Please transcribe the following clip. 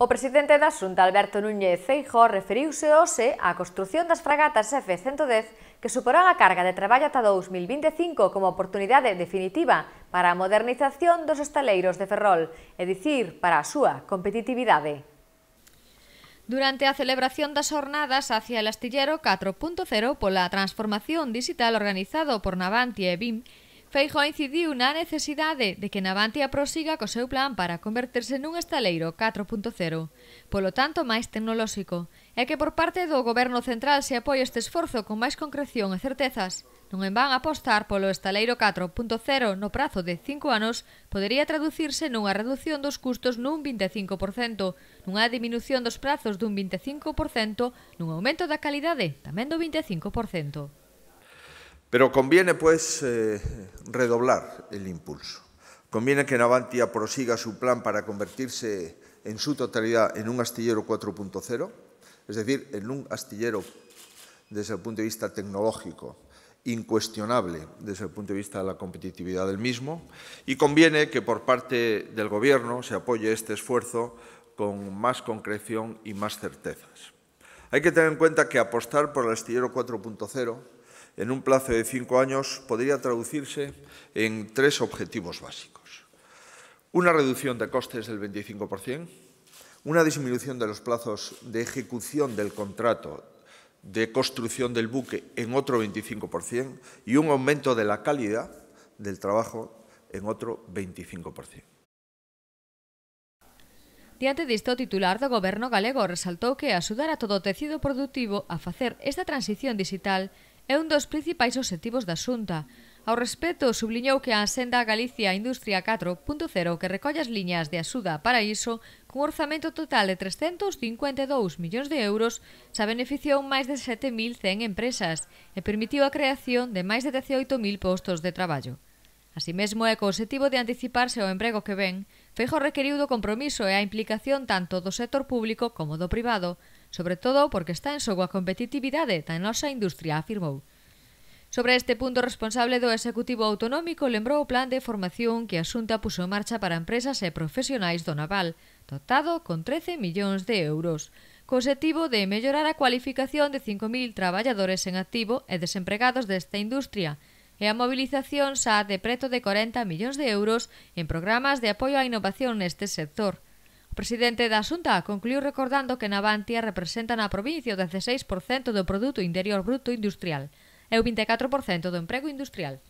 O presidente da Xunta, Alberto Núñez Feijó, referiuse hoxe á construción das fragatas F-110 que suporán a carga de traballo ata 2025 como oportunidade definitiva para a modernización dos estaleiros de Ferrol, é dicir, para a súa competitividade. Durante a celebración das jornadas hacia el astillero 4.0 pola transformación digital organizado por Navantia e BIM, Feijo incidiu na necesidade de que Navantia prosiga co seu plan para converterse nun estaleiro 4.0, polo tanto máis tecnolóxico, e que por parte do Goberno Central se apoie este esforzo con máis concreción e certezas. Non en van apostar polo estaleiro 4.0 no prazo de 5 anos podería traducirse nunha reducción dos custos nun 25%, nunha diminución dos prazos dun 25%, nun aumento da calidade tamén do 25%. Pero conviene, pues, eh, redoblar el impulso. Conviene que Navantia prosiga su plan para convertirse en su totalidad en un astillero 4.0, es decir, en un astillero desde el punto de vista tecnológico, incuestionable desde el punto de vista de la competitividad del mismo, y conviene que por parte del Gobierno se apoye este esfuerzo con más concreción y más certezas. Hay que tener en cuenta que apostar por el astillero 4.0 en un plazo de cinco años podría traducirse en tres objetivos básicos. Una reducción de costes del 25%, una disminución de los plazos de ejecución del contrato de construcción del buque en otro 25% y un aumento de la calidad del trabajo en otro 25%. Diante de esto, titular do Gobierno galego resaltó que axudar a todo tecido productivo a facer esta transición digital é un dos principais obxectivos da Xunta. Ao respecto, subliñou que a Senda Galicia Industria 4.0 que recolle as liñas de axuda para iso, cun orzamento total de 352 millóns de euros, xa beneficiou máis de 7.100 empresas e permitiu a creación de máis de 18.000 postos de traballo. Así mesmo é co objetivo de anticiparse ao emprego que ven, Feijo requeriu do compromiso e a implicación tanto do sector público como do privado, sobre todo porque está en xogo a competitividade da nosa industria, afirmou. Sobre este punto, o responsable do Executivo Autonómico lembrou o plan de formación que a Xunta puso en marcha para empresas e profesionais do naval, dotado con 13 millóns de euros, co objetivo de mellorar a cualificación de 5.000 traballadores en activo e desempregados desta industria, e a mobilización xa de preto de 40 millóns de euros en programas de apoio á innovación neste sector. O presidente da Xunta concluiu recordando que Navantia representa na provincia o 16% do Produto Interior Bruto Industrial e o 24% do emprego industrial.